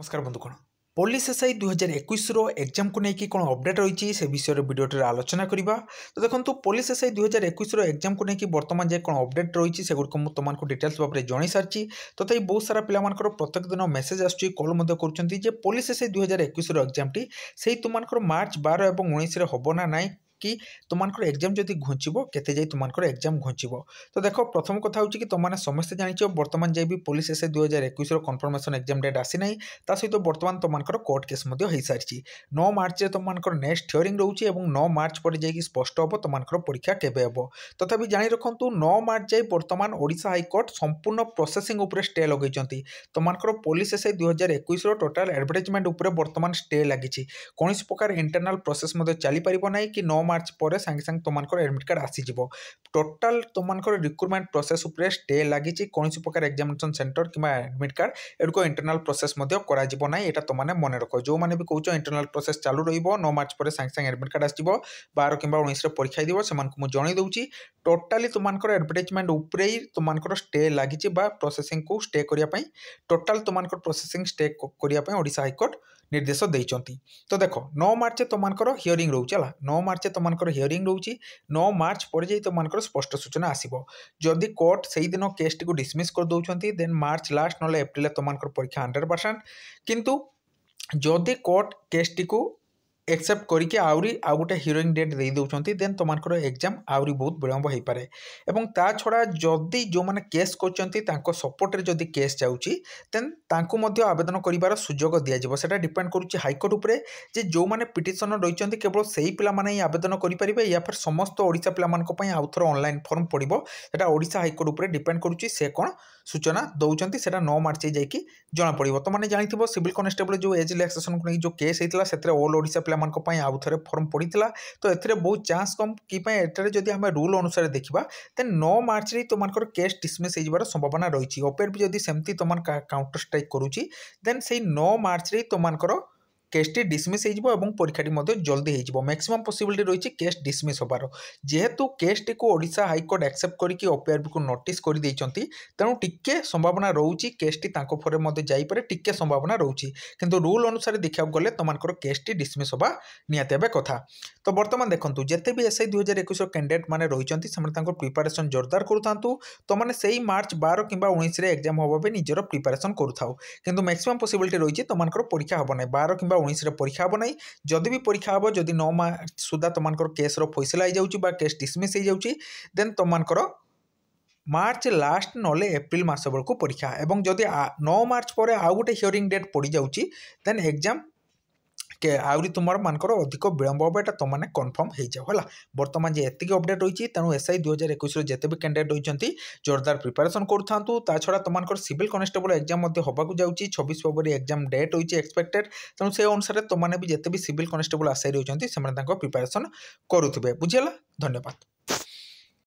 নমস্কার বন্ধুগণ পল্লিশ এসআই দুই হাজার একুশর এক্সামকু নেই কোণ অপডেট রয়েছে সে বিষয়ে ভিডিওটির আলোচনা করা তো দেখুন পল্লিশ এসআই দুই হাজার একুশর এক্সামকু নেই বর্তমান যে কোণ অপডেট রয়েছে সেগুড়ি মু তোমাকে ডিটেলস ভাবে জনাই সারিছি তথাপি বহু সারা পিলামানকর প্রত্যেক দিন মেসেজ আসুচি কল মধ্যে করছেন যে পল্লিশ এসআই দুই হাজার একুশর এক্সামটি সেই তোমার মার্চ বার এবং উনিশে হব না নাই କି ତୁମମାନଙ୍କର ଏକ୍ଜାମ୍ ଯଦି ଘୁଞ୍ଚିବ କେତେ ଯାଇ ତୁମମାନଙ୍କର ଏକ୍ଜାମ୍ ଘୁଞ୍ଚିବ ତ ଦେଖ ପ୍ରଥମ କଥା ହେଉଛି କି ତୁମମାନେ ସମସ୍ତେ ଜାଣିଛ ବର୍ତ୍ତମାନ ଯାଇ ବି ପୋଲିସ ଏସ୍ ଦୁଇ ହଜାର ଏକୋଇଶର କନଫର୍ମେସନ୍ ଏକ୍ଜାମ୍ ଡେଟ୍ ଆସିନାହିଁ ତା ସହିତ ବର୍ତ୍ତମାନ ତୁମମାନଙ୍କର କୋର୍ଟ କେସ୍ ମଧ୍ୟ ହୋଇସାରିଛି ନଅ ମାର୍ଚ୍ଚରେ ତୁମମାନଙ୍କର ନେକ୍ସଟ ହିୟରିଂ ରହୁଛି ଏବଂ ନଅ ମାର୍ଚ୍ଚ ପରେ ଯାଇକି ସ୍ପଷ୍ଟ ହେବ ତୁମମାନଙ୍କର ପରୀକ୍ଷା କେବେ ହେବ ତଥାପି ଜାଣି ରଖନ୍ତୁ ନଅ ମାର୍ଚ୍ଚ ଯାଇ ବର୍ତ୍ତମାନ ଓଡ଼ିଶା ହାଇକୋର୍ଟ ସମ୍ପୂର୍ଣ୍ଣ ପ୍ରୋସେସିଂ ଉପରେ ଷ୍ଟେ ଲଗାଇଛନ୍ତି ତୁମମାନଙ୍କର ପୋଲିସ ଏସ୍ ଦୁଇ ହଜାର ଏକୋଇଶର ଟୋଟାଲ୍ ଆଡ଼ଭର୍ଟାଇଜମେଣ୍ଟ ଉପରେ ବର୍ତ୍ତମାନ ଷ୍ଟେ ଲାଗିଛି କୌଣସି ପ୍ରକାର ଇଣ୍ଟରନାଲ୍ ପ୍ରୋସେସ୍ ମଧ୍ୟ ଚାଲିପାରିବ ନାହିଁ କି ନଅ মার্চ পরে সাংে সাংে তোমার এডমিট কার্ড আসিযোগ টোটাল তোমার রিক্রুটমেন্ট প্রোসেস উপরে স্টে লাগিছে কোণী প্রকার এক্সামিনেসন সেটর কিংবা এডমিট কার্ড এগুলো ইন্টরনাল প্রোসেস করা না এটা তোমার মনে রখ যে বি কৌছ ইন্টরনাল প্রোসেস চালু রহব ন মার্চ পরে সাংে সাংে এডমিট কার্ড আসব বার কিংবা উনিশে পরীক্ষা দিব সে জনাই দেছি টোটালি তোমার এডভর্টাইজমেন্ট উপরে তোমার স্টে লাগিছে বা প্রোসেসিং কু স্টে করা টোটাল তোমার প্রোসেসিং স্টে করা ওড়শা হাইকোর্ট ନିର୍ଦ୍ଦେଶ ଦେଇଛନ୍ତି ତ ଦେଖ ନଅ ମାର୍ଚ୍ଚ ତୁମମାନଙ୍କର ହିୟରିଂ ରହୁଛି ହେଲା ନଅ ମାର୍ଚ୍ଚ ତୁମମାନଙ୍କର ହିୟରିଂ ରହୁଛି ନଅ ମାର୍ଚ୍ଚ ପରେ ଯାଇ ତୁମମାନଙ୍କର ସ୍ପଷ୍ଟ ସୂଚନା ଆସିବ ଯଦି କୋର୍ଟ ସେହିଦିନ କେସ୍ଟିକୁ ଡିସମିସ୍ କରିଦେଉଛନ୍ତି ଦେନ୍ ମାର୍ଚ୍ଚ ଲାଷ୍ଟ ନହେଲେ ଏପ୍ରିଲରେ ତୁମମାନଙ୍କର ପରୀକ୍ଷା ହଣ୍ଡ୍ରେଡ଼ ପରସେଣ୍ଟ କିନ୍ତୁ ଯଦି କୋର୍ଟ କେସ୍ଟିକୁ ଏକ୍ସେପ୍ଟ କରିକି ଆହୁରି ଆଉ ଗୋଟେ ହିରୋଇନ୍ ଡେଟ୍ ଦେଇଦେଉଛନ୍ତି ଦେନ୍ ତୁମମାନଙ୍କର ଏକ୍ଜାମ୍ ଆହୁରି ବହୁତ ବିଳମ୍ବ ହୋଇପାରେ ଏବଂ ତା ଛଡ଼ା ଯଦି ଯେଉଁମାନେ କେସ୍ କରୁଛନ୍ତି ତାଙ୍କ ସପୋର୍ଟରେ ଯଦି କେସ୍ ଯାଉଛି ଦେନ୍ ତାଙ୍କୁ ମଧ୍ୟ ଆବେଦନ କରିବାର ସୁଯୋଗ ଦିଆଯିବ ସେଇଟା ଡିପେଣ୍ଡ କରୁଛି ହାଇକୋର୍ଟ ଉପରେ ଯେ ଯେଉଁମାନେ ପିଟିସନର ରହିଛନ୍ତି କେବଳ ସେଇ ପିଲାମାନେ ହିଁ ଆବେଦନ କରିପାରିବେ ୟା ଫେର୍ ସମସ୍ତ ଓଡ଼ିଶା ପିଲାମାନଙ୍କ ପାଇଁ ଆଉ ଅନଲାଇନ୍ ଫର୍ମ ପଡ଼ିବ ସେଇଟା ଓଡ଼ିଶା ହାଇକୋର୍ଟ ଉପରେ ଡିପେଣ୍ଡ କରୁଛି ସେ କ'ଣ ସୂଚନା ଦେଉଛନ୍ତି ସେଟା ନଅ ମାର୍ଚ୍ଚ ଯାଇକି ଜଣାପଡ଼ିବ ତୁମମାନେ ଜାଣିଥିବ ସିଭିଲ୍ କନେଷ୍ଟେବଲ୍ ଯେଉଁ ଏଜ୍ ରିଲାକ୍ସେସନକୁ ନେଇ ଯେଉଁ କେସ୍ ହେଇଥିଲା ସେଥିରେ ଅଲ୍ ଓଡ଼ିଶା ପିଲା आम आउथरे फर्म पड़ा तो ए बहुत चान्स कम किपाई जदि आम रूल अनुसार देखा देन नौ मार्च रे तुम केस डिसमिस हो संभावना रही ओपेर भी जदि सेमती तुम काउंटर स्ट्राइक करुच्ची देन से नौ मार्च रे तुम কেসটি ডিসমিস হয়ে যাব এবং পরীক্ষাটি মধ্যে জলদি হয়ে যাব ম্যাক্সিমাম পসিবিলিটি রয়েছে কেস ডিসমিস হবার যেহেতু কেসটিকে ওড়শা হাইকোর্ট আকসেপ্ট করিকি অপিআরবিকে নোটিস দিয়েছেন তেমন টিকে সম্ভাবনা রয়েছে কেসটি তাঁক ফরে মধ্যে যাইপরে টিকে সম্ভাবনা রয়েছে কিন্তু রুল অনুসারে দেখা গেলে তোমার কেসটি ডিসমিস হওয়া নিহতি হবে কথা তো বর্তমান দেখুন যেতে বি এসআই দুই হাজার একুশ ক্যান্ডিডেট মানে রয়েছেন সে প্রিপারেসন জোরদার করুথান্তু তোমাদের সেই মার্চ বার কিংবা উনিশে একজাম হওয়া নিজের প্রিপারেসন করুথাও কিন্তু ম্যাক্সিমাম পসিবিলিটি রয়েছে তোমার পরীক্ষা হব না বার কিংবা ଉଣେଇଶରେ ପରୀକ୍ଷା ହେବ ନାହିଁ ଯଦି ବି ପରୀକ୍ଷା ହେବ ଯଦି ନଅ ମାର୍ଚ୍ଚ ସୁଦ୍ଧା ତୁମମାନଙ୍କର କେସ୍ର ଫଇସଲା ହେଇଯାଉଛି ବା କେସ୍ ଡିସମିସ୍ ହେଇଯାଉଛି ଦେନ୍ ତୁମମାନଙ୍କର ମାର୍ଚ୍ଚ ଲାଷ୍ଟ ନହେଲେ ଏପ୍ରିଲ ମାସ ବେଳକୁ ପରୀକ୍ଷା ଏବଂ ଯଦି ନଅ ମାର୍ଚ୍ଚ ପରେ ଆଉ ଗୋଟେ ହିୟରିଂ ଡେଟ୍ ପଡ଼ିଯାଉଛି ଦେନ୍ ଏକ୍ଜାମ୍ কে ଆହୁରି ତୁମମାନଙ୍କର ଅଧିକ ବିଳମ୍ବ ହେବ ଏଇଟା ତୁମମାନେ କନଫର୍ମ ହେଇଯାଅ ହେଲା ବର୍ତ୍ତମାନ ଯେ ଏତିକି ଅପଡ଼େଟ୍ ହୋଇଛି ତେଣୁ ଏସ୍ଆଇ ଦୁଇ ହଜାର ଏକୋଇଶର ଯେତେ ବି କ୍ୟାଣ୍ଡିଡେଟ୍ ହୋଇଛନ୍ତି ଜୋରଦାର ପ୍ରିପାରେସନ୍ କରୁଥାନ୍ତୁ ତା ଛଡ଼ା ତୁମମାନଙ୍କର ସିଭିଲ୍ କନେଷ୍ଟେବଲ୍ ଏକ୍ଜାମ୍ ମଧ୍ୟ ହେବାକୁ ଯାଉଛି ଛବିଶ ଫେବୃଆରୀ ଏକ୍ଜାମ୍ ଡେଟ୍ ହୋଇଛି ଏକ୍ସପେକ୍ଟେଡ୍ ତେଣୁ ସେ ଅନୁସାରେ ତୁମମାନେ ବି ଯେତେ ବି ସିଭିଲ୍ କନେଷ୍ଟେବଲ୍ ଆଶାୟୀ ରହିଛନ୍ତି ସେମାନେ ତାଙ୍କ ପ୍ରିପାରେସନ୍ କରୁଥିବେ ବୁଝିହେଲା ଧନ୍ୟବାଦ